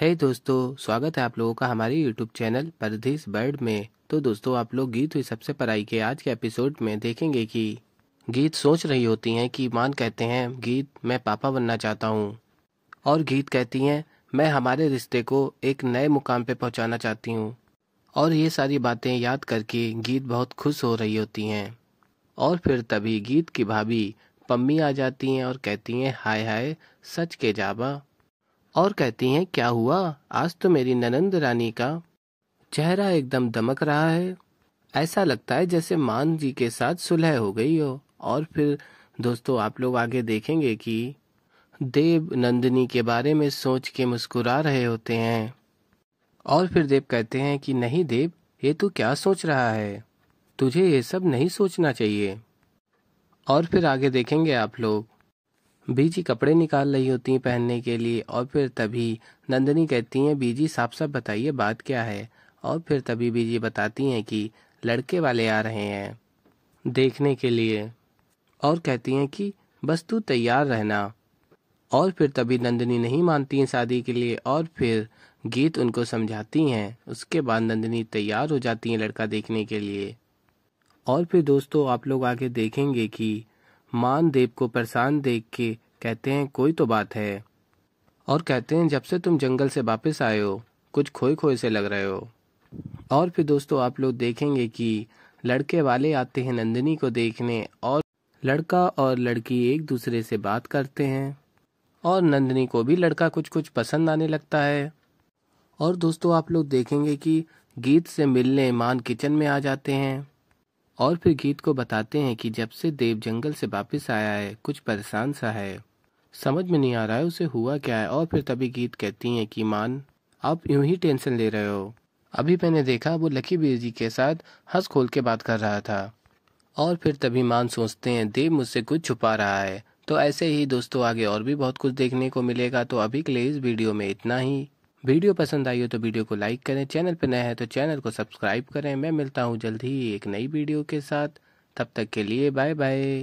हे hey दोस्तों स्वागत है आप लोगों का हमारे यूट्यूब चैनल परदेश बर्ड में तो दोस्तों आप लोग गीत हुई सबसे पराई के आज के एपिसोड में देखेंगे कि गीत सोच रही होती हैं कि मान कहते हैं गीत मैं पापा बनना चाहता हूँ और गीत कहती हैं मैं हमारे रिश्ते को एक नए मुकाम पे पहुँचाना चाहती हूँ और ये सारी बातें याद करके गीत बहुत खुश हो रही होती हैं और फिर तभी गीत की भाभी पम्मी आ जाती हैं और कहती हैं हाय हाय सच के जाबा और कहती हैं क्या हुआ आज तो मेरी ननंद रानी का चेहरा एकदम दमक रहा है ऐसा लगता है जैसे मान जी के साथ सुलह हो गई हो और फिर दोस्तों आप लोग आगे देखेंगे कि देव नंदिनी के बारे में सोच के मुस्कुरा रहे होते हैं और फिर देव कहते हैं कि नहीं देव ये तू क्या सोच रहा है तुझे ये सब नहीं सोचना चाहिए और फिर आगे देखेंगे आप लोग बीजी कपड़े निकाल रही होती हैं पहनने के लिए और फिर तभी नंदनी कहती हैं बीजी साफ साफ बताइए बात क्या है और फिर तभी बीजी बताती हैं कि लड़के वाले आ रहे हैं देखने के लिए और कहती हैं कि बस तू तैयार रहना और फिर तभी नंदनी नहीं मानती हैं शादी के लिए और फिर गीत उनको समझाती हैं उसके बाद नंदनी तैयार हो जाती हैं लड़का देखने के लिए और फिर दोस्तों आप लोग आगे देखेंगे कि मानदेव को परेशान देख के कहते हैं कोई तो बात है और कहते हैं जब से तुम जंगल से वापस आए हो कुछ खोए खोए से लग रहे हो और फिर दोस्तों आप लोग देखेंगे कि लड़के वाले आते हैं नंदिनी को देखने और लड़का और लड़की एक दूसरे से बात करते हैं और नंदिनी को भी लड़का कुछ कुछ पसंद आने लगता है और दोस्तों आप लोग देखेंगे कि गीत से मिलने मान किचन में आ जाते हैं और फिर गीत को बताते हैं कि जब से देव जंगल से वापस आया है कुछ परेशान सा है समझ में नहीं आ रहा है उसे हुआ क्या है और फिर तभी गीत कहती हैं कि मान आप यूं ही टेंशन ले रहे हो अभी मैंने देखा वो लकी बीर जी के साथ हंस खोल के बात कर रहा था और फिर तभी मान सोचते हैं देव मुझसे कुछ छुपा रहा है तो ऐसे ही दोस्तों आगे और भी बहुत कुछ देखने को मिलेगा तो अभी के लिए इस वीडियो में इतना ही वीडियो पसंद आई हो तो वीडियो को लाइक करें चैनल पर नया है तो चैनल को सब्सक्राइब करें मैं मिलता हूँ जल्द ही एक नई वीडियो के साथ तब तक के लिए बाय बाय